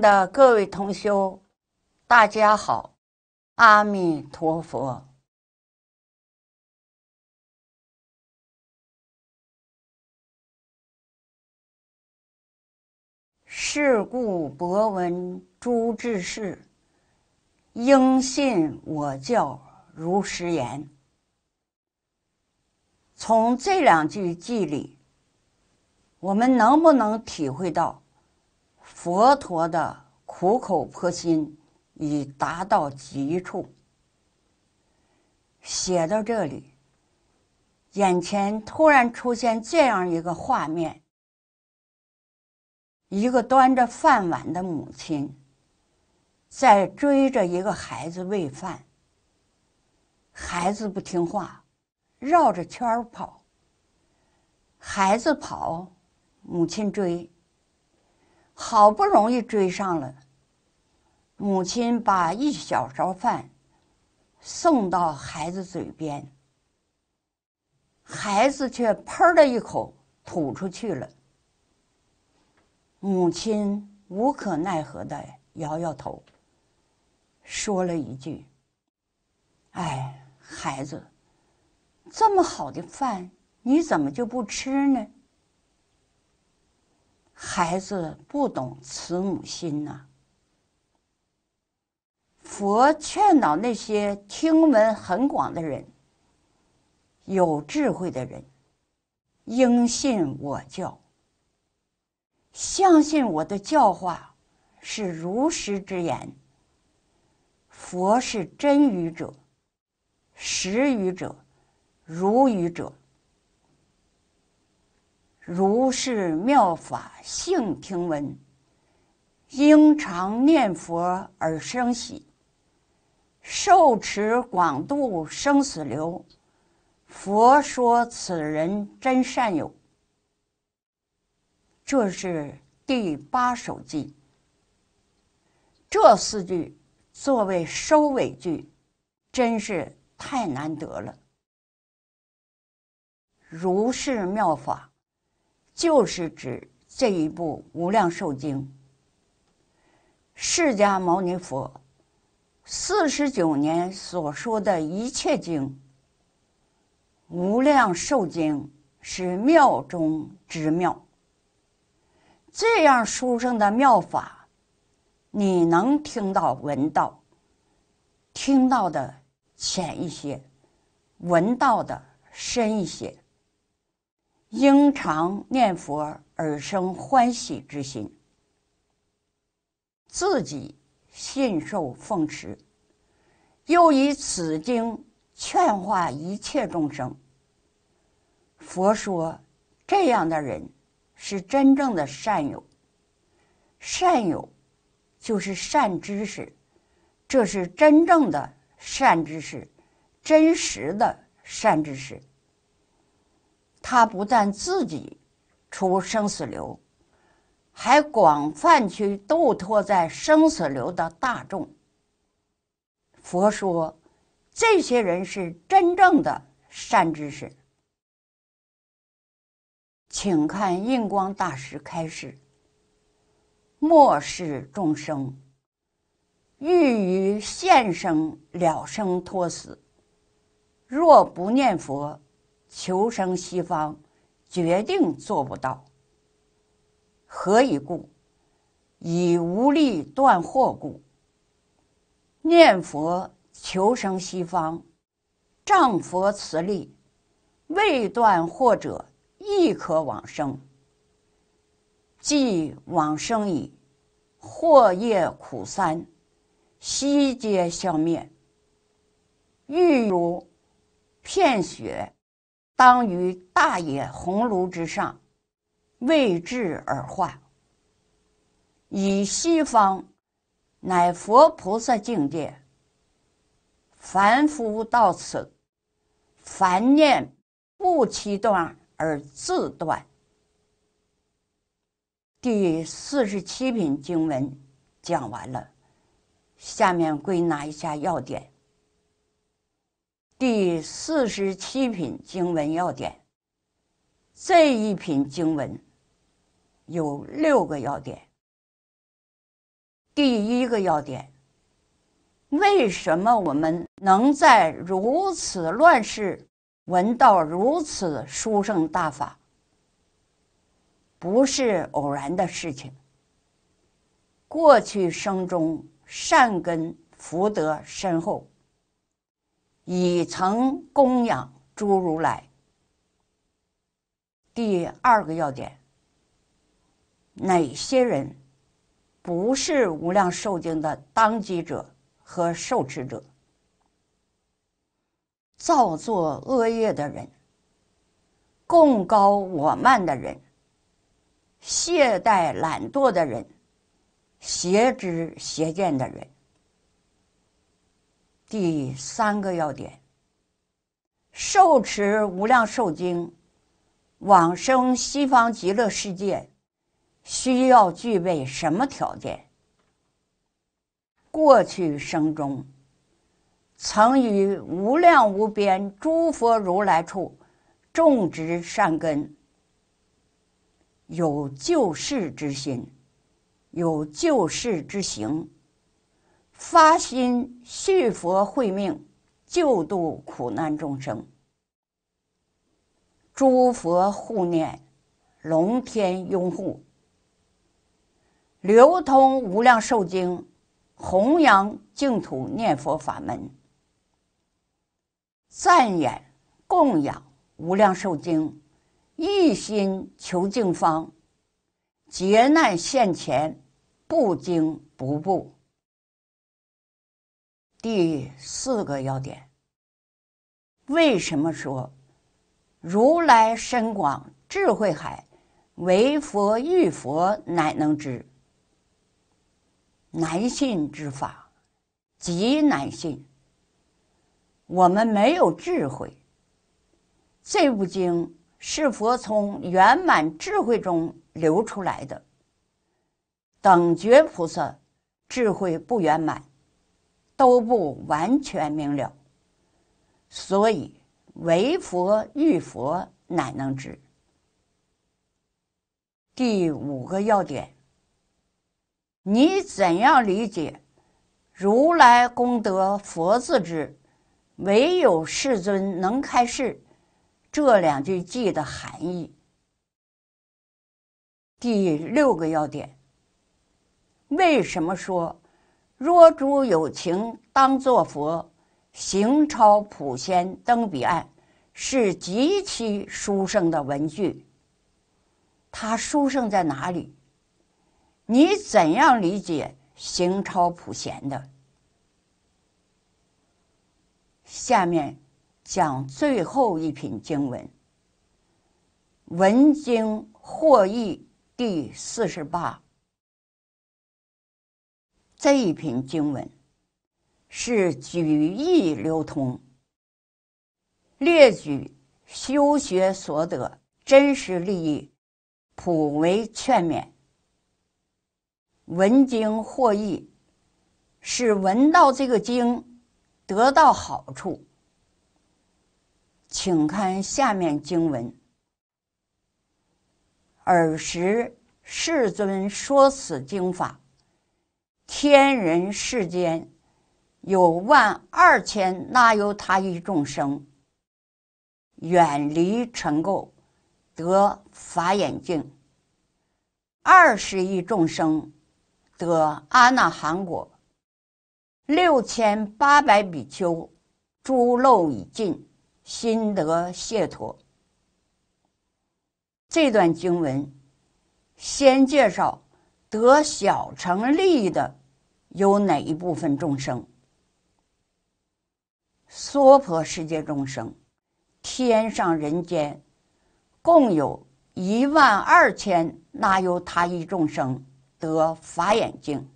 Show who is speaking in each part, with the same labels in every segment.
Speaker 1: 的各位同修，大家好，阿弥陀佛。是故博闻诸志士，应信我教如实言。从这两句偈里，我们能不能体会到？佛陀的苦口婆心已达到极处。写到这里，眼前突然出现这样一个画面：一个端着饭碗的母亲，在追着一个孩子喂饭。孩子不听话，绕着圈跑。孩子跑，母亲追。好不容易追上了，母亲把一小勺饭送到孩子嘴边，孩子却喷了一口吐出去了。母亲无可奈何的摇摇头，说了一句：“哎，孩子，这么好的饭，你怎么就不吃呢？”孩子不懂慈母心呐。佛劝导那些听闻很广的人、有智慧的人，应信我教，相信我的教化是如实之言。佛是真语者、实语者、如语者。如是妙法性听闻，应常念佛而生喜，受持广度生死流。佛说此人真善友。这是第八首偈。这四句作为收尾句，真是太难得了。如是妙法。就是指这一部《无量寿经》，释迦牟尼佛四十九年所说的一切经，《无量寿经》是妙中之妙。这样书上的妙法，你能听到、闻到，听到的浅一些，闻到的深一些。应常念佛而生欢喜之心，自己信受奉持，又以此经劝化一切众生。佛说，这样的人是真正的善友。善友就是善知识，这是真正的善知识，真实的善知识。他不但自己出生死流，还广泛去度脱在生死流的大众。佛说，这些人是真正的善知识。请看印光大师开示：，末世众生，欲于现生了生脱死，若不念佛。求生西方，决定做不到。何以故？以无力断惑故。念佛求生西方，仗佛慈力，未断惑者亦可往生。既往生矣，惑业苦三，悉皆消灭。欲如片雪。当于大野鸿炉之上，未至而化。以西方，乃佛菩萨境界。凡夫到此，凡念不其断而自断。第四十七品经文讲完了，下面归纳一下要点。第四十七品经文要点。这一品经文有六个要点。第一个要点：为什么我们能在如此乱世闻到如此殊胜大法？不是偶然的事情。过去生中善根福德深厚。以诚供养诸如来。第二个要点：哪些人不是无量寿经的当机者和受持者？造作恶业的人，供高我慢的人，懈怠懒惰的人，邪知邪见的人。第三个要点：受持无量寿经，往生西方极乐世界，需要具备什么条件？过去生中，曾于无量无边诸佛如来处种植善根，有救世之心，有救世之行。发心续佛慧命，救度苦难众生。诸佛护念，龙天拥护。流通无量寿经，弘扬净土念佛法门。赞演供养无量寿经，一心求净方。劫难现前，不惊不怖。第四个要点，为什么说如来深广智慧海，唯佛与佛乃能知？难信之法，极难信。我们没有智慧，这部经是佛从圆满智慧中流出来的。等觉菩萨智慧不圆满。都不完全明了，所以唯佛与佛乃能知。第五个要点，你怎样理解“如来功德佛自知，唯有世尊能开示”这两句偈的含义？第六个要点，为什么说？若诸有情当作佛，行超普贤登彼岸，是极其殊胜的文句。它殊胜在哪里？你怎样理解行超普贤的？下面讲最后一品经文，《文经获益》第四十八。这一篇经文是举义流通，列举修学所得真实利益，普为劝勉。闻经获益，是闻到这个经得到好处。请看下面经文：尔时世尊说此经法。天人世间有万二千，那由他一众生远离尘垢，得法眼净；二十亿众生得阿那含果，六千八百比丘诸漏已尽，心得解脱。这段经文先介绍。得小乘利的有哪一部分众生？娑婆世界众生，天上人间共有一万二千那由他一众生得法眼睛。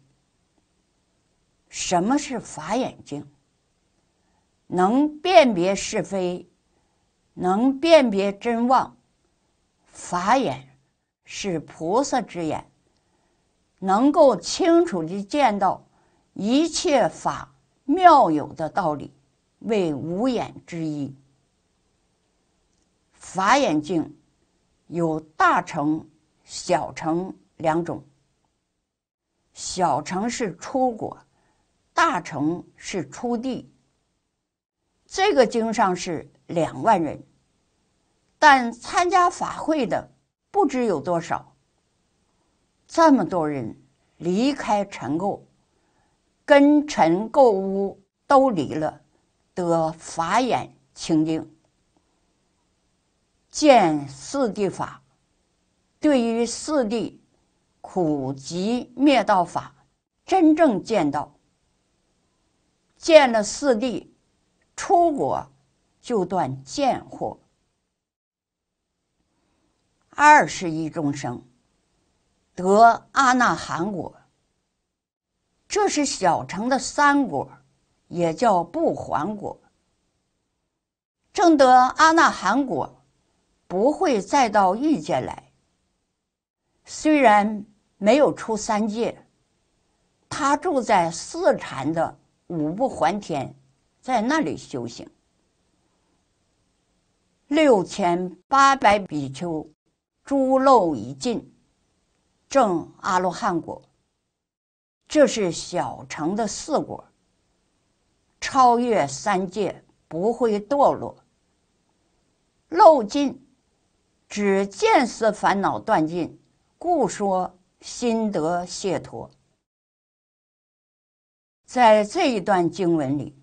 Speaker 1: 什么是法眼睛？能辨别是非，能辨别真妄。法眼是菩萨之眼。能够清楚地见到一切法妙有的道理，为五眼之一。法眼镜有大乘、小乘两种。小乘是出国，大乘是出地。这个经上是两万人，但参加法会的不知有多少。这么多人离开尘垢，跟尘垢污都离了，得法眼清净，见四谛法。对于四谛苦集灭道法，真正见到，见了四谛，出国就断见惑。二十一众生。得阿那含果，这是小乘的三果，也叫不还果。正得阿那含果，不会再到欲界来。虽然没有出三界，他住在四禅的五不还天，在那里修行。六千八百比丘，诸漏已尽。证阿罗汉果，这是小乘的四果，超越三界，不会堕落。漏尽，只见思烦恼断尽，故说心得解脱。在这一段经文里，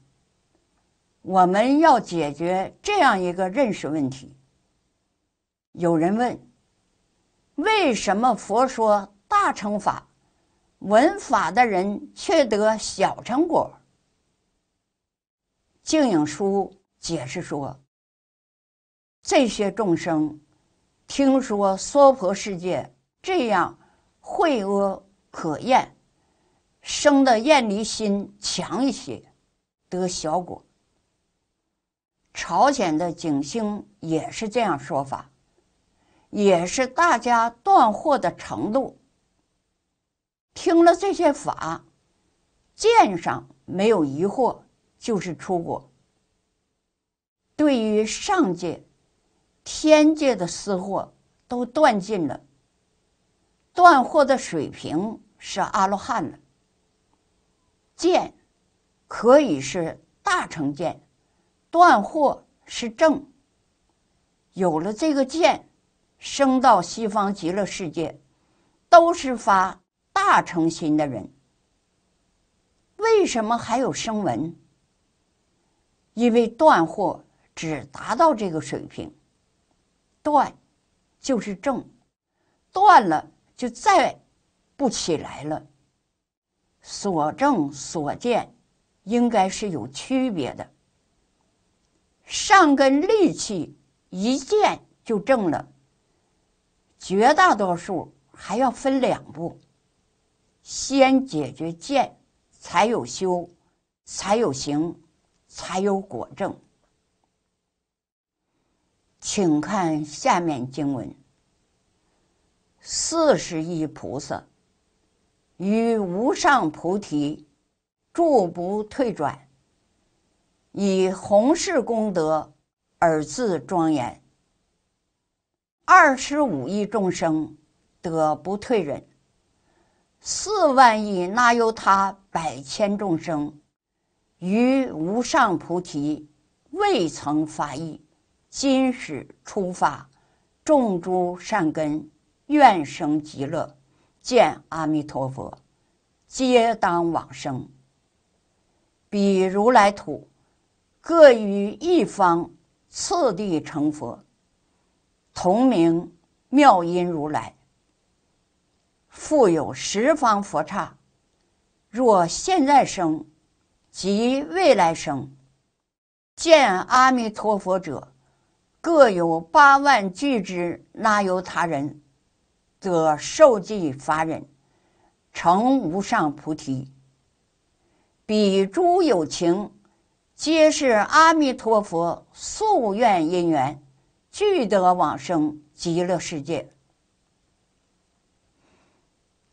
Speaker 1: 我们要解决这样一个认识问题。有人问。为什么佛说大乘法，闻法的人却得小成果？净影书解释说，这些众生听说娑婆世界这样秽恶可厌，生的厌离心强一些，得小果。朝鲜的景星也是这样说法。也是大家断货的程度。听了这些法，见上没有疑惑，就是出国。对于上界、天界的私货都断尽了。断货的水平是阿罗汉的，见可以是大成见，断货是正。有了这个见。升到西方极乐世界，都是发大成心的人。为什么还有声闻？因为断惑只达到这个水平，断就是正，断了就再不起来了。所证所见应该是有区别的，上根利器一见就正了。绝大多数还要分两步，先解决见，才有修，才有行，才有果证。请看下面经文：四十亿菩萨与无上菩提住不退转，以弘誓功德而自庄严。二十五亿众生得不退忍，四万亿那由他百千众生，于无上菩提未曾发意，今始出发，种诸善根，愿生极乐，见阿弥陀佛，皆当往生。彼如来土，各于一方次第成佛。同名妙音如来，复有十方佛刹。若现在生，及未来生，见阿弥陀佛者，各有八万俱之那由他人，则受记法忍，成无上菩提。彼诸有情，皆是阿弥陀佛夙愿因缘。聚得往生极乐世界。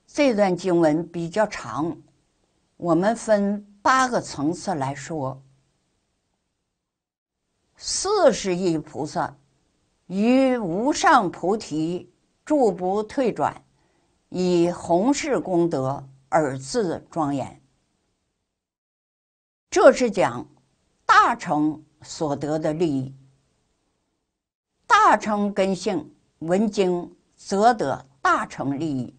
Speaker 1: 这段经文比较长，我们分八个层次来说。四十亿菩萨于无上菩提住不退转，以弘誓功德而自庄严。这是讲大乘所得的利益。大成根性闻经则得大成利益，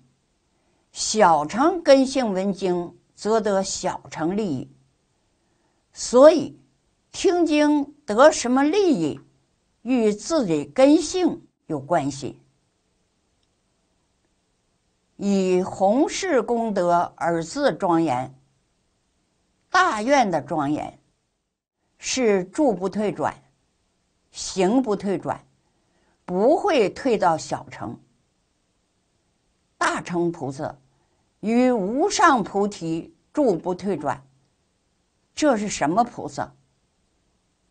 Speaker 1: 小成根性闻经则得小成利益。所以，听经得什么利益，与自己根性有关系。以弘誓功德而自庄严。大愿的庄严，是住不退转，行不退转。不会退到小乘，大乘菩萨与无上菩提住不退转，这是什么菩萨？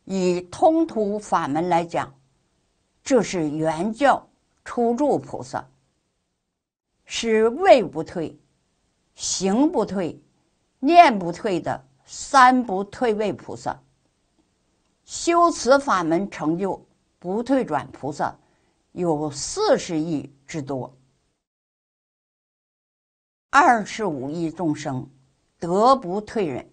Speaker 1: 以通途法门来讲，这是原教初住菩萨，是位不退、行不退、念不退的三不退位菩萨。修此法门成就不退转菩萨。有四十亿之多，二十五亿众生得不退忍。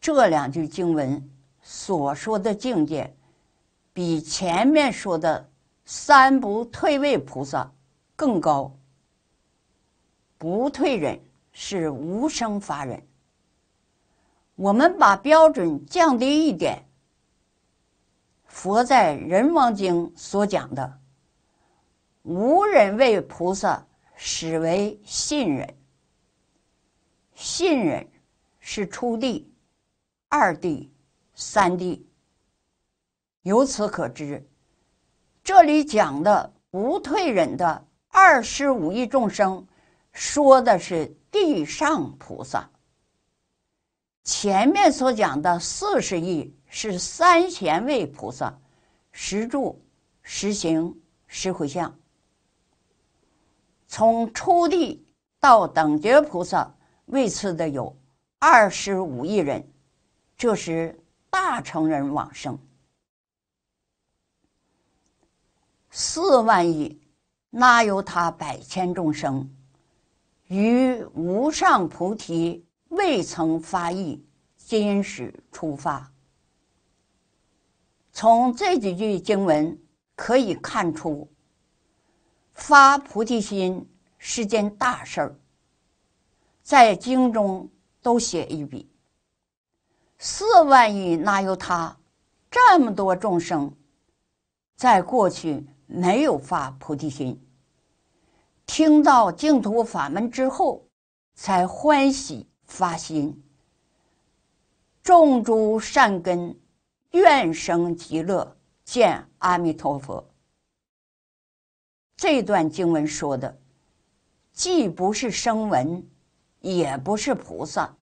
Speaker 1: 这两句经文所说的境界，比前面说的三不退位菩萨更高。不退忍是无生法忍。我们把标准降低一点。佛在《人王经》所讲的“无人为菩萨始为信人”，信人是初地、二地、三地。由此可知，这里讲的不退忍的二十五亿众生，说的是地上菩萨。前面所讲的四十亿。是三贤位菩萨，实住、实行、十回向。从初地到等觉菩萨位次的有二十五亿人，这是大成人往生。四万亿那有他百千众生，于无上菩提未曾发意，今始出发。从这几句经文可以看出，发菩提心是件大事儿，在经中都写一笔。四万亿那由他这么多众生，在过去没有发菩提心，听到净土法门之后才欢喜发心，种诸善根。愿生极乐，见阿弥陀佛。这段经文说的，既不是声闻，也不是菩萨。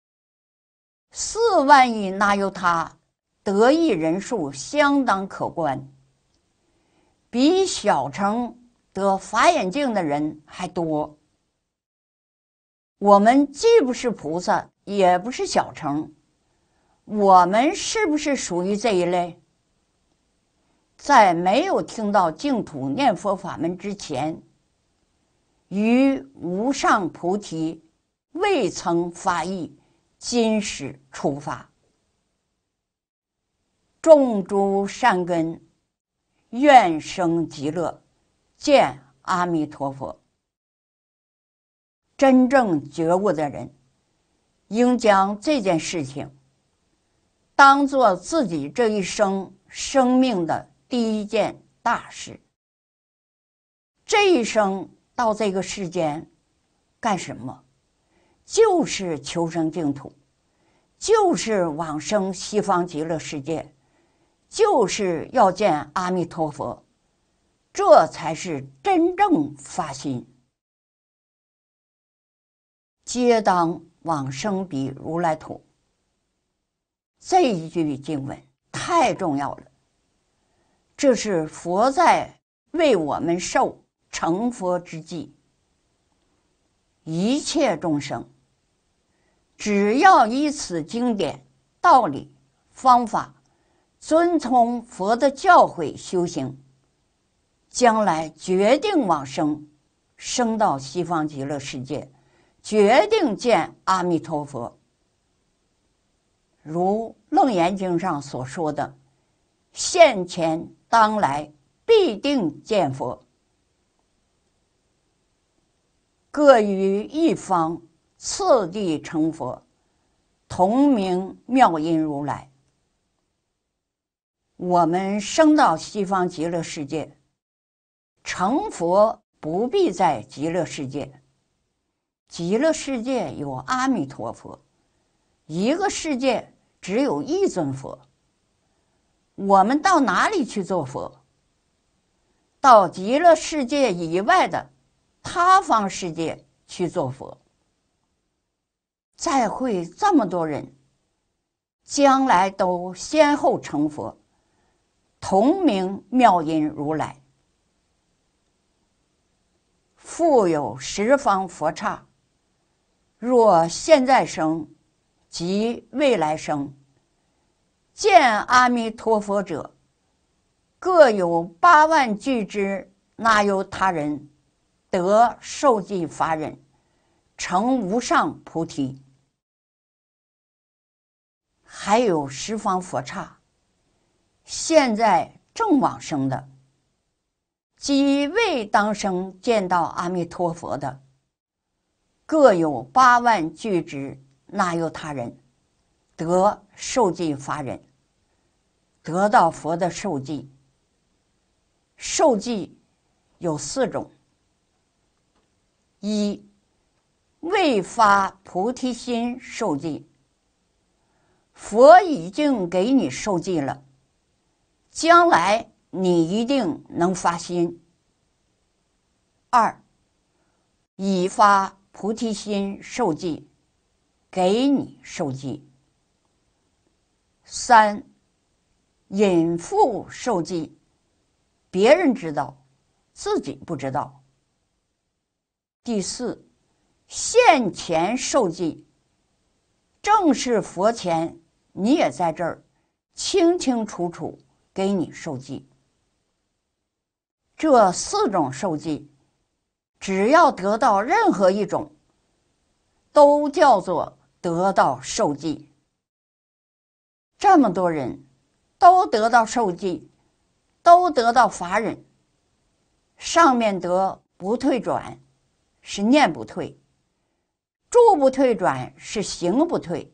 Speaker 1: 四万亿那由他得意人数相当可观，比小乘得法眼镜的人还多。我们既不是菩萨，也不是小乘。我们是不是属于这一类？在没有听到净土念佛法门之前，于无上菩提未曾发意，今始出发，众诸善根愿生极乐，见阿弥陀佛。真正觉悟的人，应将这件事情。当做自己这一生生命的第一件大事。这一生到这个世间干什么？就是求生净土，就是往生西方极乐世界，就是要见阿弥陀佛，这才是真正发心。皆当往生彼如来土。这一句经文太重要了。这是佛在为我们受成佛之际，一切众生只要依此经典道理方法，遵从佛的教诲修行，将来决定往生，生到西方极乐世界，决定见阿弥陀佛。如《楞严经》上所说的：“现前当来必定见佛，各于一方次第成佛，同名妙音如来。”我们生到西方极乐世界成佛，不必在极乐世界。极乐世界有阿弥陀佛，一个世界。只有一尊佛。我们到哪里去做佛？到极乐世界以外的他方世界去做佛。再会这么多人，将来都先后成佛，同名妙音如来，复有十方佛刹。若现在生。及未来生见阿弥陀佛者，各有八万俱之；那由他人得受尽法忍，成无上菩提？还有十方佛刹，现在正往生的，即未当生见到阿弥陀佛的，各有八万俱之。纳有他人得受尽法忍，得到佛的受尽。受尽有四种：一未发菩提心受尽，佛已经给你受尽了，将来你一定能发心；二已发菩提心受尽。给你受记，三引父受记，别人知道，自己不知道。第四现前受记，正是佛前，你也在这儿，清清楚楚给你受记。这四种受记，只要得到任何一种，都叫做。得到受记，这么多人都得到受记，都得到法忍。上面得不退转，是念不退；住不退转是行不退。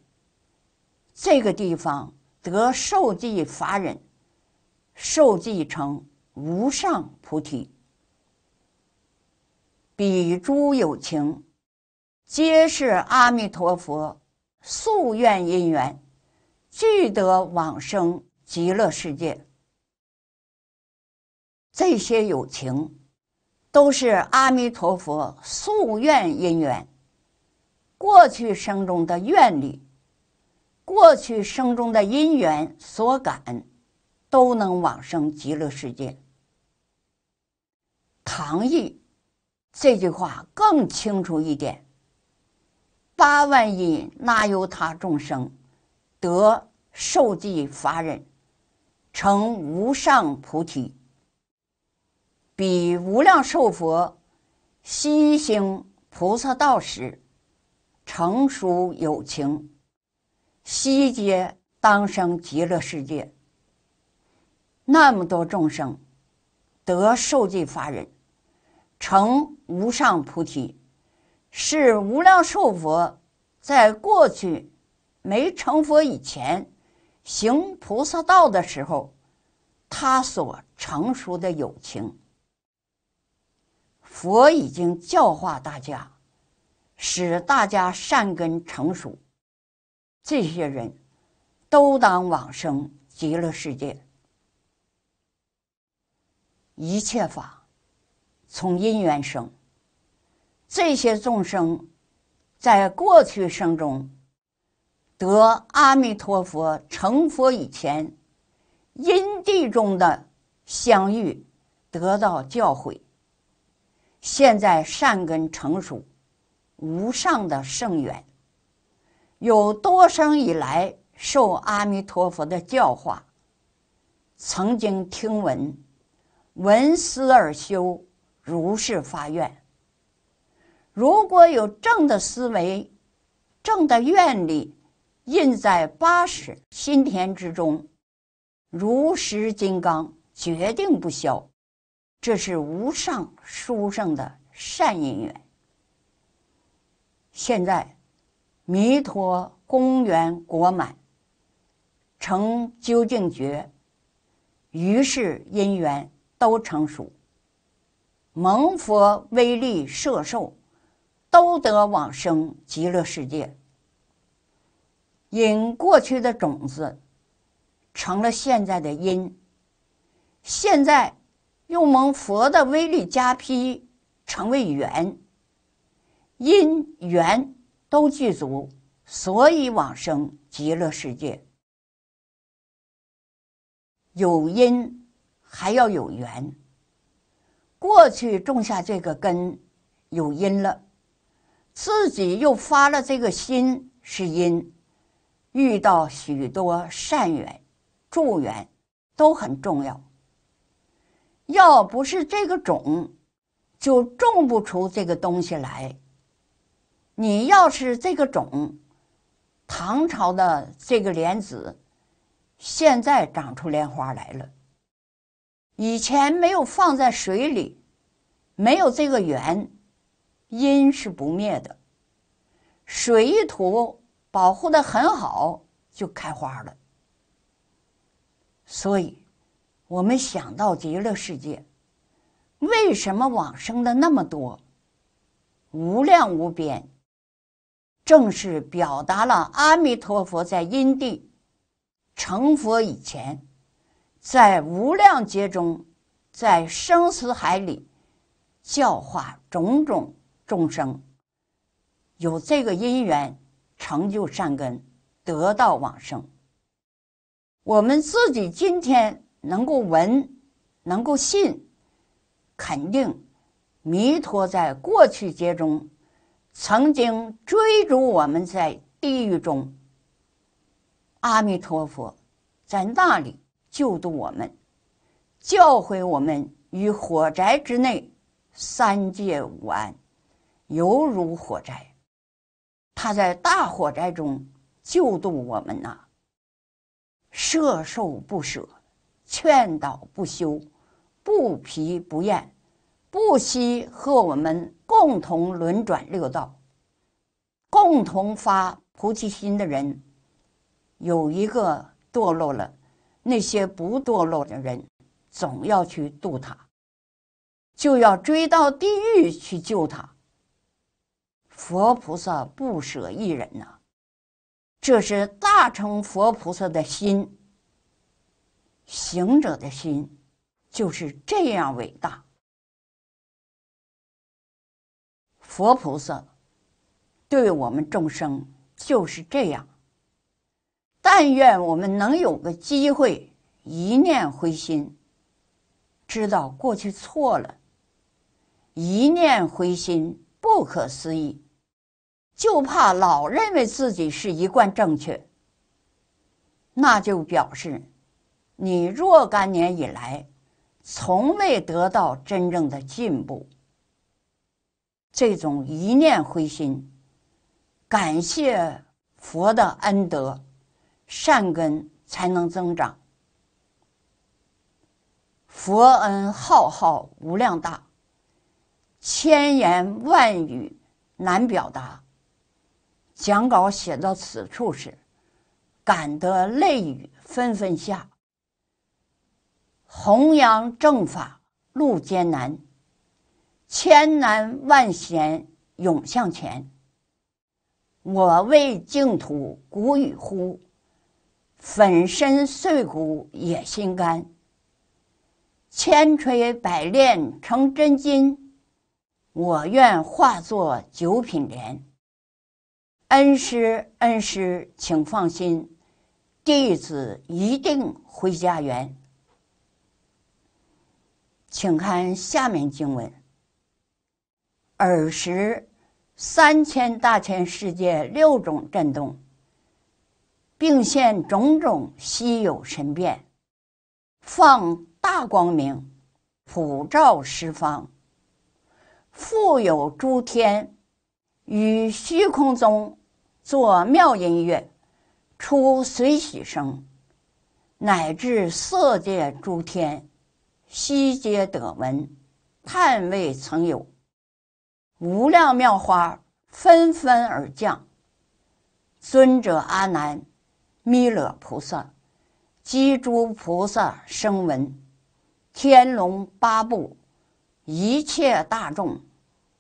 Speaker 1: 这个地方得受记法忍，受记成无上菩提，比诸有情。皆是阿弥陀佛夙愿因缘，俱得往生极乐世界。这些友情都是阿弥陀佛夙愿因缘，过去生中的愿力，过去生中的因缘所感，都能往生极乐世界。唐义这句话更清楚一点。八万亿那由他众生，得受记法忍，成无上菩提。比无量寿佛，心行菩萨道时，成熟有情，悉皆当生极乐世界。那么多众生，得受记法忍，成无上菩提。是无量寿佛在过去没成佛以前行菩萨道的时候，他所成熟的友情。佛已经教化大家，使大家善根成熟，这些人都当往生极乐世界。一切法从因缘生。这些众生，在过去生中，得阿弥陀佛成佛以前，因地中的相遇，得到教诲。现在善根成熟，无上的圣缘，有多生以来受阿弥陀佛的教化，曾经听闻，闻思而修，如是发愿。如果有正的思维，正的愿力，印在八识心田之中，如石金刚，决定不消。这是无上殊胜的善因缘。现在弥陀功圆果满，成究竟觉，于是因缘都成熟，蒙佛威力摄受。都得往生极乐世界，因过去的种子成了现在的因，现在又蒙佛的威力加批，成为缘，因缘都具足，所以往生极乐世界。有因还要有缘，过去种下这个根，有因了。自己又发了这个心是因，遇到许多善缘、助缘都很重要。要不是这个种，就种不出这个东西来。你要是这个种，唐朝的这个莲子，现在长出莲花来了。以前没有放在水里，没有这个缘。因是不灭的，水一土保护的很好，就开花了。所以，我们想到极乐世界，为什么往生的那么多，无量无边，正是表达了阿弥陀佛在因地成佛以前，在无量劫中，在生死海里教化种种。众生有这个因缘，成就善根，得到往生。我们自己今天能够闻，能够信，肯定弥陀在过去劫中，曾经追逐我们在地狱中。阿弥陀佛，在那里救度我们，教诲我们于火宅之内，三界无安。犹如火灾，他在大火灾中救度我们呐。舍受不舍，劝导不休，不疲不厌，不惜和我们共同轮转六道，共同发菩提心的人，有一个堕落了，那些不堕落的人，总要去度他，就要追到地狱去救他。佛菩萨不舍一人呐，这是大乘佛菩萨的心，行者的心就是这样伟大。佛菩萨对我们众生就是这样。但愿我们能有个机会，一念回心，知道过去错了，一念回心，不可思议。就怕老认为自己是一贯正确，那就表示你若干年以来从未得到真正的进步。这种一念灰心，感谢佛的恩德，善根才能增长。佛恩浩浩无量大，千言万语难表达。讲稿写到此处时，感得泪雨纷纷下。弘扬正法路艰难，千难万险勇向前。我为净土鼓与呼，粉身碎骨也心甘。千锤百炼成真金，我愿化作九品莲。恩师，恩师，请放心，弟子一定回家园。请看下面经文：尔时，三千大千世界六种震动，并现种种稀有神变，放大光明，普照十方，富有诸天与虚空中。作妙音乐，出随喜声，乃至色界诸天，悉皆得闻，叹未曾有。无量妙花纷纷而降。尊者阿难、弥勒菩萨、及诸菩萨声闻，天龙八部、一切大众，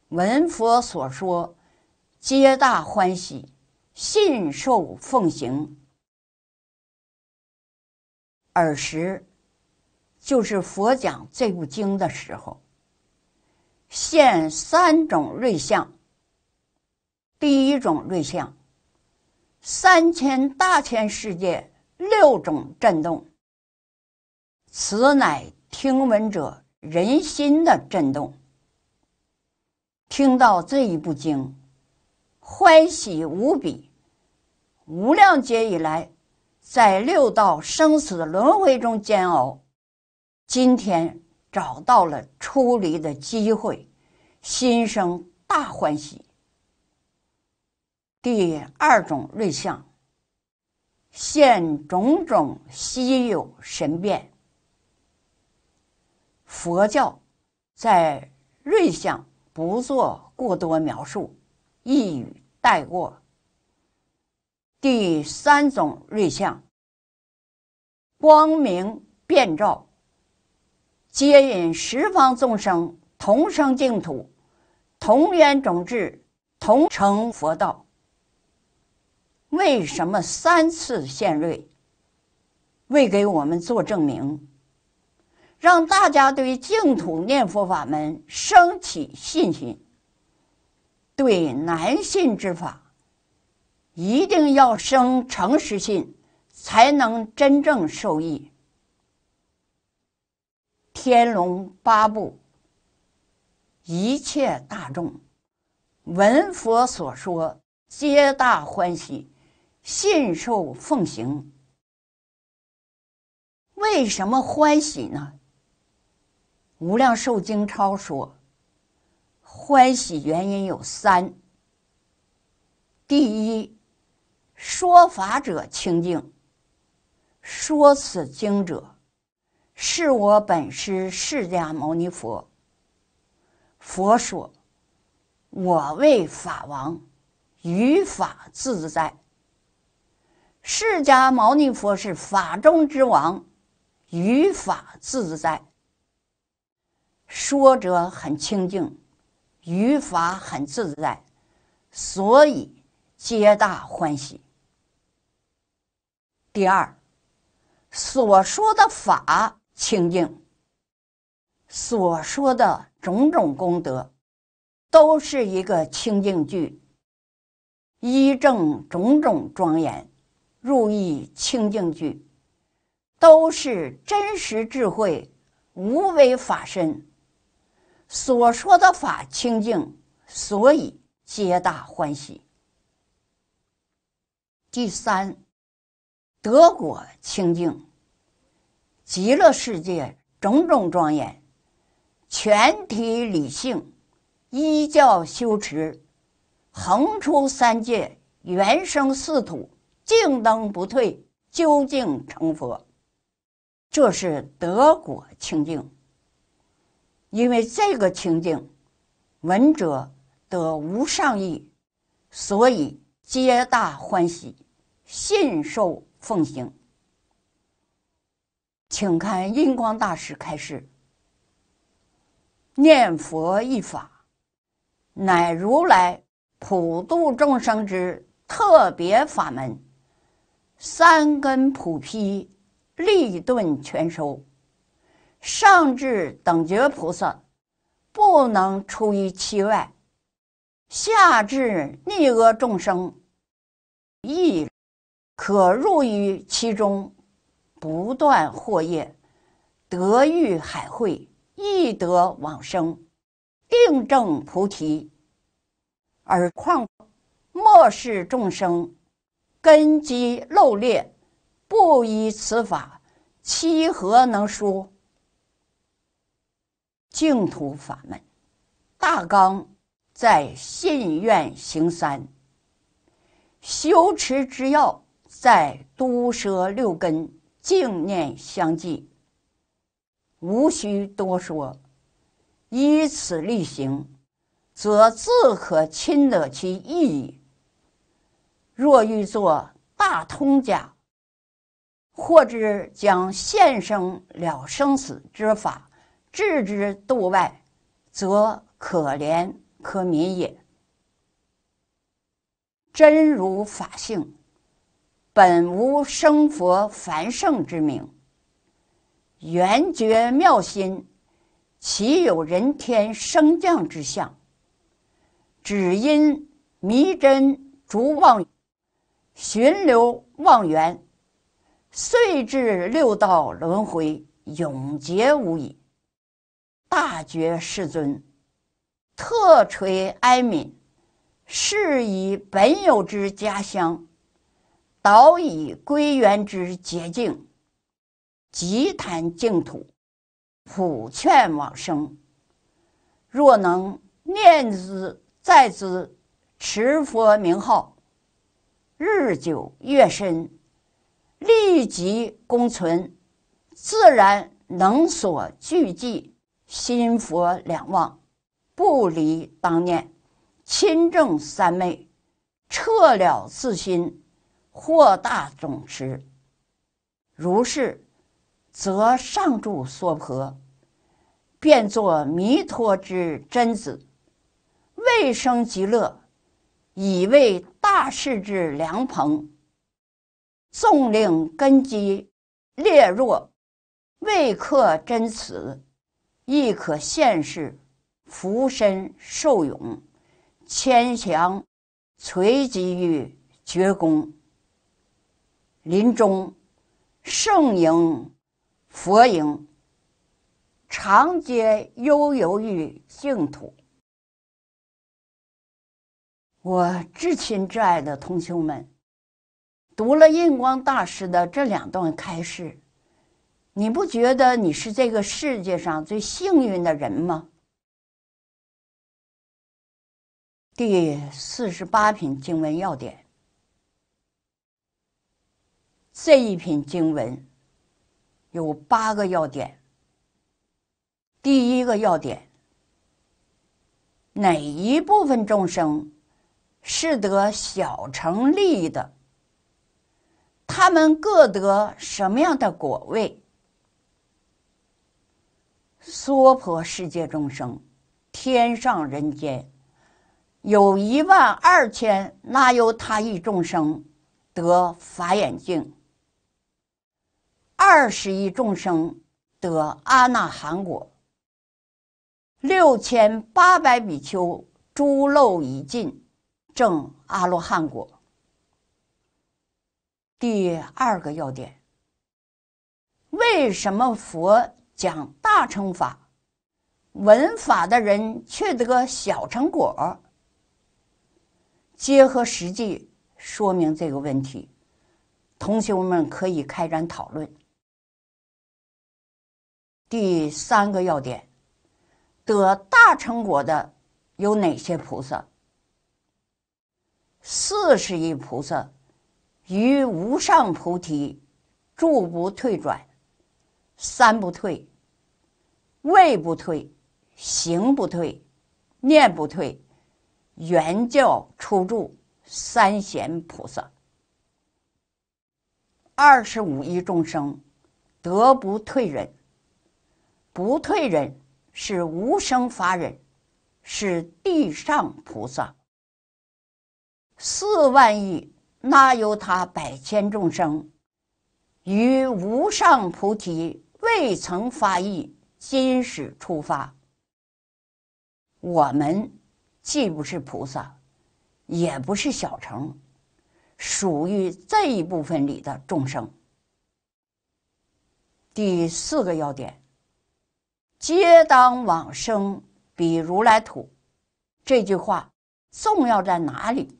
Speaker 1: 闻佛所说，皆大欢喜。信受奉行，尔时就是佛讲这部经的时候。现三种瑞相。第一种瑞相，三千大千世界六种震动。此乃听闻者人心的震动。听到这一部经，欢喜无比。无量劫以来，在六道生死轮回中煎熬，今天找到了出离的机会，心生大欢喜。第二种瑞相，现种种稀有神变。佛教在瑞相不做过多描述，一语带过。第三种瑞相，光明遍照，接引十方众生同生净土，同源种智，同成佛道。为什么三次现瑞？为给我们做证明，让大家对净土念佛法门升起信心，对南信之法。一定要生诚实心，才能真正受益。天龙八部，一切大众，闻佛所说，皆大欢喜，信受奉行。为什么欢喜呢？无量寿经超说，欢喜原因有三：第一。说法者清净，说此经者，是我本师释迦牟尼佛。佛说，我为法王，于法自在。释迦牟尼佛是法中之王，于法自在。说者很清净，于法很自在，所以皆大欢喜。第二，所说的法清净，所说的种种功德，都是一个清净句。依正种种庄严，入一清净句，都是真实智慧，无为法身。所说的法清净，所以皆大欢喜。第三。德国清净，极乐世界种种庄严，全体理性依教修持，横出三界，原生四土，净灯不退，究竟成佛。这是德国清净，因为这个清净，闻者得无上意，所以皆大欢喜，信受。奉行，请看印光大师开示：念佛一法，乃如来普度众生之特别法门，三根普披，立顿全收。上至等觉菩萨，不能出于其外；下至逆恶众生，亦。可入于其中，不断获业，得遇海会，亦得往生，定证菩提。而况末世众生根基漏裂，不依此法，其何能说？净土法门？大纲在信愿行三，修持之要。在毒舍六根，净念相继，无需多说，依此力行，则自可亲得其义矣。若欲做大通家，或者将现生了生死之法置之度外，则可怜可悯也。真如法性。本无生佛繁盛之名，圆觉妙心，岂有人天升降之相？只因迷真逐妄，寻流望缘，遂至六道轮回，永劫无已。大觉世尊特垂哀悯，是以本有之家乡。早已归元之捷径，即谈净土，普劝往生。若能念兹在兹，持佛名号，日久月深，立即功存，自然能所俱寂，心佛两忘，不离当念，亲证三昧，彻了自心。扩大种池，如是，则上住娑婆，变作弥陀之真子，未生极乐，以为大势之良朋。纵令根基劣弱，未克真此，亦可现世浮身受永，谦祥垂及于绝功。临终，圣迎，佛迎，常皆悠游于净土。我至亲至爱的同学们，读了印光大师的这两段开示，你不觉得你是这个世界上最幸运的人吗？第四十八品经文要点。这一品经文有八个要点。第一个要点：哪一部分众生是得小乘利益的？他们各得什么样的果位？娑婆世界众生，天上人间，有一万二千那由他一众生得法眼净。二十亿众生得阿那含果，六千八百比丘诸漏已尽，正阿罗汉果。第二个要点：为什么佛讲大乘法，闻法的人却得小成果？结合实际说明这个问题，同学们可以开展讨论。第三个要点，得大成果的有哪些菩萨？四十亿菩萨于无上菩提住不退转，三不退，位不退，行不退，念不退，原教初住三贤菩萨。二十五亿众生得不退忍。不退忍是无生法忍，是地上菩萨。四万亿那由他百千众生，于无上菩提未曾发意，今始出发。我们既不是菩萨，也不是小乘，属于这一部分里的众生。第四个要点。皆当往生，比如来土。这句话重要在哪里？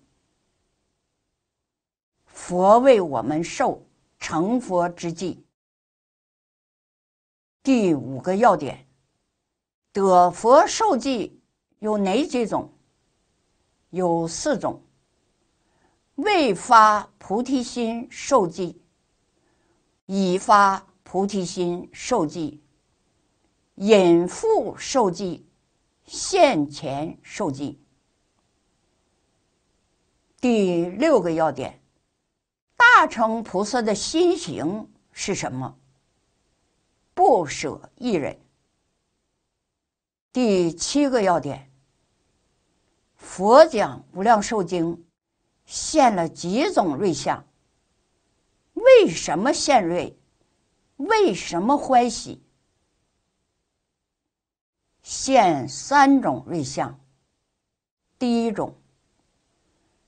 Speaker 1: 佛为我们受成佛之际。第五个要点，得佛受记有哪几种？有四种：未发菩提心受记，已发菩提心受记。引腹受记，现前受记。第六个要点，大乘菩萨的心行是什么？不舍一人。第七个要点，佛讲无量寿经现了几种瑞相？为什么现瑞？为什么欢喜？现三种瑞相：第一种，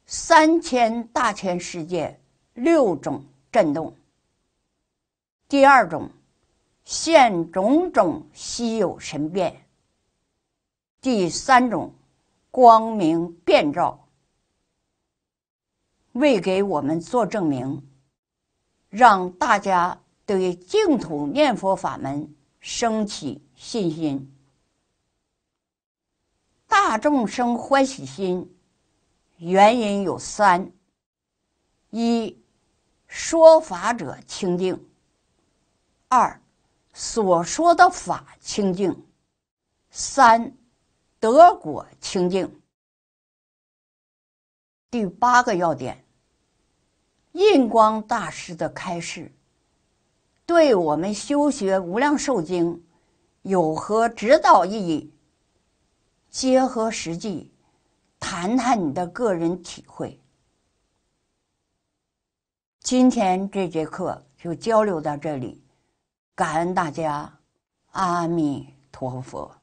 Speaker 1: 三千大千世界六种震动；第二种，现种种稀有神变；第三种，光明遍照。为给我们做证明，让大家对净土念佛法门升起信心。大众生欢喜心，原因有三：一、说法者清净；二、所说的法清净；三、得果清净。第八个要点：印光大师的开示，对我们修学《无量寿经》有何指导意义？结合实际，谈谈你的个人体会。今天这节课就交流到这里，感恩大家，阿弥陀佛。